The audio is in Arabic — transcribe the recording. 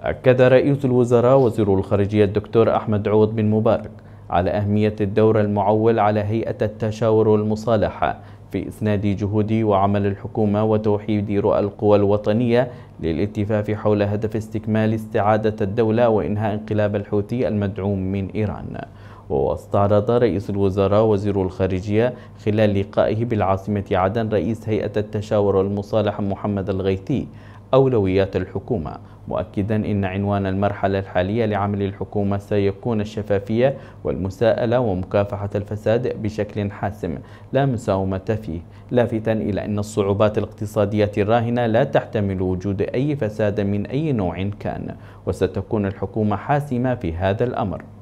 أكد رئيس الوزراء وزير الخارجية الدكتور أحمد عوض بن مبارك على أهمية الدور المعول على هيئة التشاور والمصالحة في إسناد جهود وعمل الحكومة وتوحيد رؤى القوى الوطنية للالتفاف حول هدف استكمال استعادة الدولة وإنهاء انقلاب الحوثي المدعوم من إيران واستعرض رئيس الوزراء وزير الخارجية خلال لقائه بالعاصمة عدن رئيس هيئة التشاور والمصالحة محمد الغيثي أولويات الحكومة مؤكدا إن عنوان المرحلة الحالية لعمل الحكومة سيكون الشفافية والمساءلة ومكافحة الفساد بشكل حاسم لا مساومة فيه لافتا إلى أن الصعوبات الاقتصادية الراهنة لا تحتمل وجود أي فساد من أي نوع كان وستكون الحكومة حاسمة في هذا الأمر